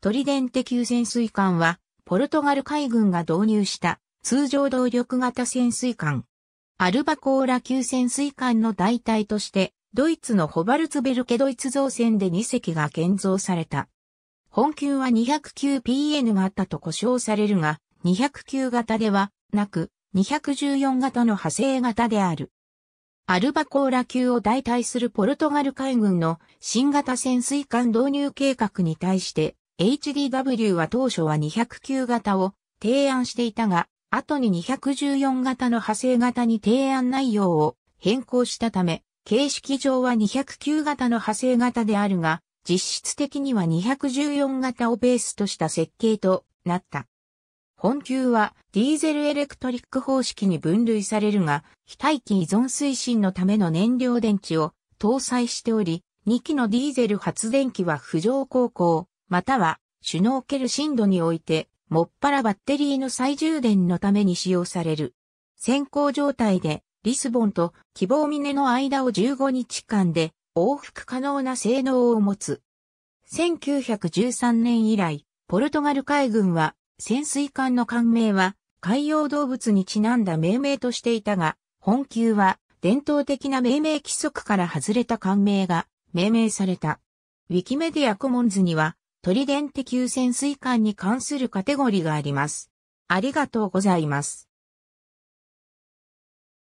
トリデンテ級潜水艦は、ポルトガル海軍が導入した通常動力型潜水艦。アルバコーラ級潜水艦の代替として、ドイツのホバルツベルケドイツ造船で2隻が建造された。本級は 209PN があったと呼称されるが、209型ではなく、214型の派生型である。アルバコーラ級を代替するポルトガル海軍の新型潜水艦導入計画に対して HDW は当初は209型を提案していたが、後に214型の派生型に提案内容を変更したため、形式上は209型の派生型であるが、実質的には214型をベースとした設計となった。本級はディーゼルエレクトリック方式に分類されるが、非待機依存推進のための燃料電池を搭載しており、2機のディーゼル発電機は浮上航行、または、シュノーケル深度において、もっぱらバッテリーの再充電のために使用される。先行状態で、リスボンと希望峰の間を15日間で往復可能な性能を持つ。1913年以来、ポルトガル海軍は潜水艦の艦名は海洋動物にちなんだ命名としていたが、本級は伝統的な命名規則から外れた艦名が命名された。ウィキメディアコモンズにはトリデンテ級潜水艦に関するカテゴリがあります。ありがとうございます。